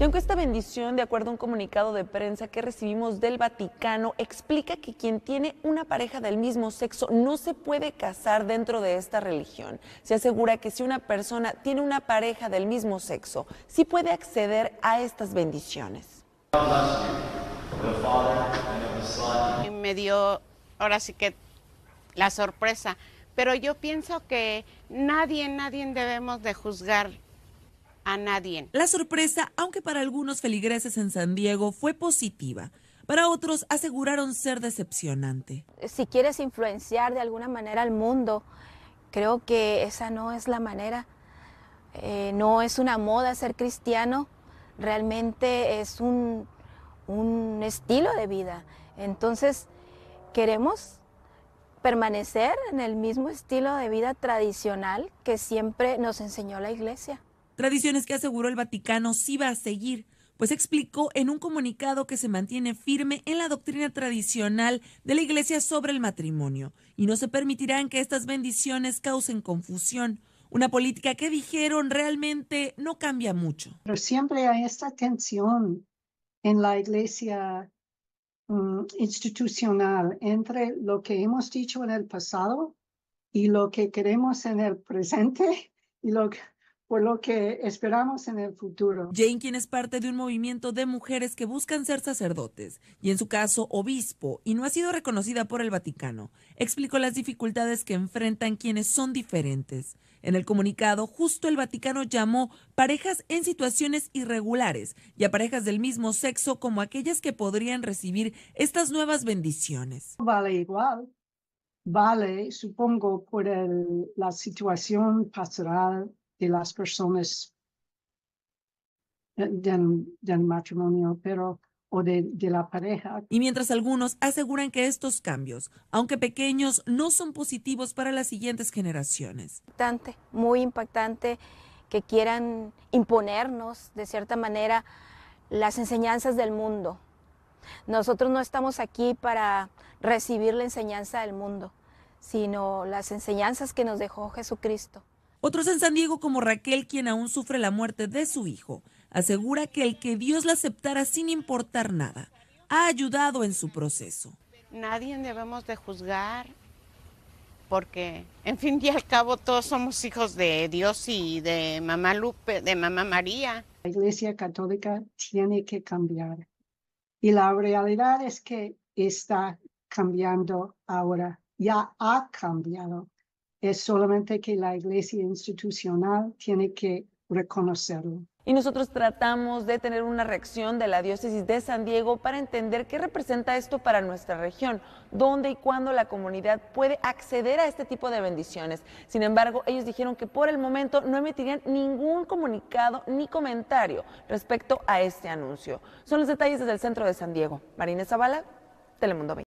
Y aunque esta bendición, de acuerdo a un comunicado de prensa que recibimos del Vaticano, explica que quien tiene una pareja del mismo sexo no se puede casar dentro de esta religión. Se asegura que si una persona tiene una pareja del mismo sexo, sí puede acceder a estas bendiciones. me dio ahora sí que la sorpresa, pero yo pienso que nadie, nadie debemos de juzgar a nadie. La sorpresa, aunque para algunos feligreses en San Diego fue positiva, para otros aseguraron ser decepcionante. Si quieres influenciar de alguna manera al mundo, creo que esa no es la manera. Eh, no es una moda ser cristiano, realmente es un estilo de vida. Entonces, queremos permanecer en el mismo estilo de vida tradicional que siempre nos enseñó la iglesia tradiciones que aseguró el Vaticano sí va a seguir, pues explicó en un comunicado que se mantiene firme en la doctrina tradicional de la Iglesia sobre el matrimonio y no se permitirán que estas bendiciones causen confusión. Una política que dijeron realmente no cambia mucho. Pero siempre hay esta tensión en la iglesia mm, institucional entre lo que hemos dicho en el pasado y lo que queremos en el presente y lo que, por lo que esperamos en el futuro. Jane, quien es parte de un movimiento de mujeres que buscan ser sacerdotes, y en su caso obispo, y no ha sido reconocida por el Vaticano, explicó las dificultades que enfrentan quienes son diferentes. En el comunicado, justo el Vaticano llamó parejas en situaciones irregulares y a parejas del mismo sexo como aquellas que podrían recibir estas nuevas bendiciones. Vale igual, vale, supongo, por la situación pastoral de las personas del, matrimonio, pero o de, la pareja. Y mientras algunos aseguran que estos cambios, aunque pequeños, no son positivos para las siguientes generaciones. Impactante, muy impactante que quieran imponernos, de cierta manera, las enseñanzas del mundo. Nosotros no estamos aquí para recibir la enseñanza del mundo, sino las enseñanzas que nos dejó Jesucristo. Otros en San Diego, como Raquel, quien aún sufre la muerte de su hijo, asegura que el que Dios la aceptara sin importar nada ha ayudado en su proceso. Nadie debemos de juzgar porque en fin y al cabo todos somos hijos de Dios y de mamá Lupe, de mamá María. La Iglesia Católica tiene que cambiar y la realidad es que está cambiando ahora, ya ha cambiado es solamente que la iglesia institucional tiene que reconocerlo. Y nosotros tratamos de tener una reacción de la diócesis de San Diego para entender qué representa esto para nuestra región, dónde y cuándo la comunidad puede acceder a este tipo de bendiciones. Sin embargo, ellos dijeron que por el momento no emitirían ningún comunicado ni comentario respecto a este anuncio. Son los detalles desde el centro de San Diego. Marina Zavala, Telemundo 20.